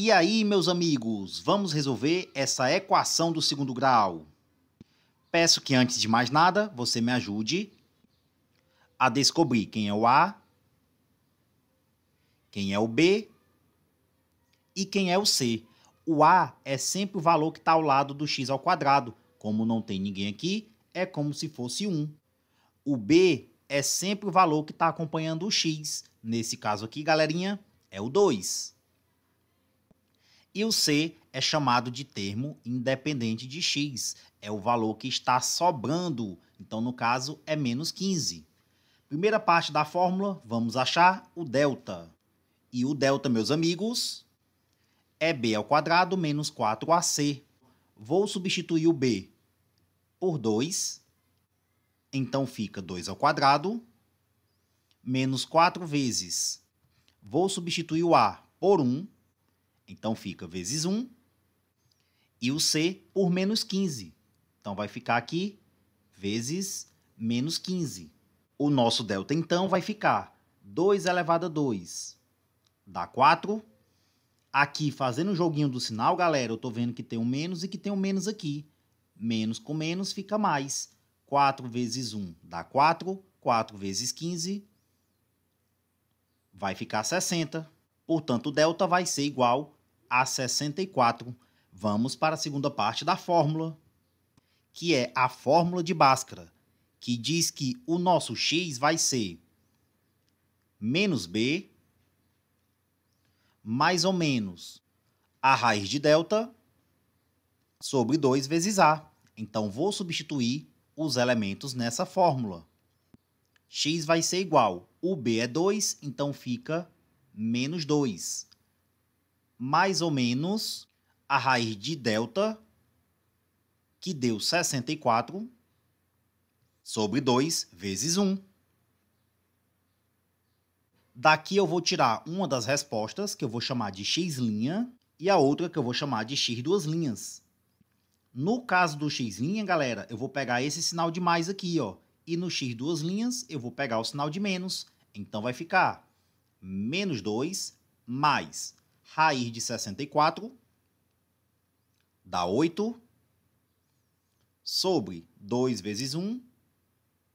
E aí, meus amigos, vamos resolver essa equação do segundo grau. Peço que, antes de mais nada, você me ajude a descobrir quem é o A, quem é o B e quem é o C. O A é sempre o valor que está ao lado do x ao quadrado. Como não tem ninguém aqui, é como se fosse 1. O B é sempre o valor que está acompanhando o x. Nesse caso aqui, galerinha, é o 2. E o C é chamado de termo independente de x, é o valor que está sobrando, então no caso é menos 15. Primeira parte da fórmula, vamos achar o delta. E o delta, meus amigos, é b ao quadrado menos 4ac. Vou substituir o b por 2, então fica 2 ao quadrado menos 4 vezes. Vou substituir o a por 1, então fica vezes 1 e o C por menos 15. Então vai ficar aqui vezes menos 15. O nosso delta, então, vai ficar 2 elevado a 2 dá 4. Aqui, fazendo o joguinho do sinal, galera, eu estou vendo que tem um menos e que tem um menos aqui. Menos com menos fica mais. 4 vezes 1 dá 4. 4 vezes 15 vai ficar 60. Portanto, o delta vai ser igual a 64. Vamos para a segunda parte da fórmula, que é a fórmula de Bhaskara, que diz que o nosso x vai ser menos b mais ou menos a raiz de delta sobre 2 vezes a. Então, vou substituir os elementos nessa fórmula. x vai ser igual, o b é 2, então fica menos 2 mais ou menos a raiz de delta, que deu 64, sobre 2 vezes 1. Daqui eu vou tirar uma das respostas, que eu vou chamar de x', e a outra que eu vou chamar de x duas linhas. No caso do x', galera, eu vou pegar esse sinal de mais aqui, ó. E no x duas linhas, eu vou pegar o sinal de menos. Então vai ficar menos 2 mais Raiz de 64 dá 8. Sobre 2 vezes 1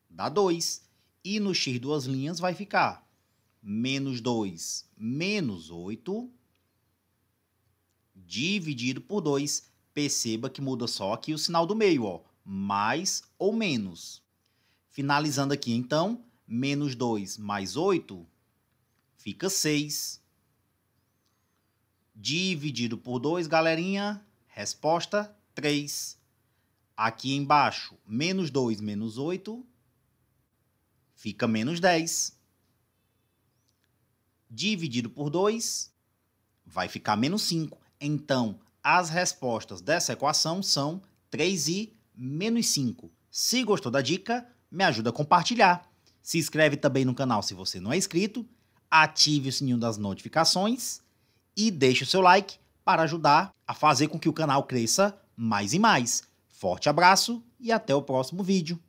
dá 2. E no x duas linhas vai ficar menos 2 menos 8 dividido por 2. Perceba que muda só aqui o sinal do meio, ó, mais ou menos. Finalizando aqui, então, menos 2 mais 8 fica 6 dividido por 2, galerinha, resposta 3. Aqui embaixo, menos 2 menos 8, fica menos 10. Dividido por 2, vai ficar menos 5. Então, as respostas dessa equação são 3 e menos 5. Se gostou da dica, me ajuda a compartilhar. Se inscreve também no canal se você não é inscrito, ative o sininho das notificações e deixe o seu like para ajudar a fazer com que o canal cresça mais e mais. Forte abraço e até o próximo vídeo.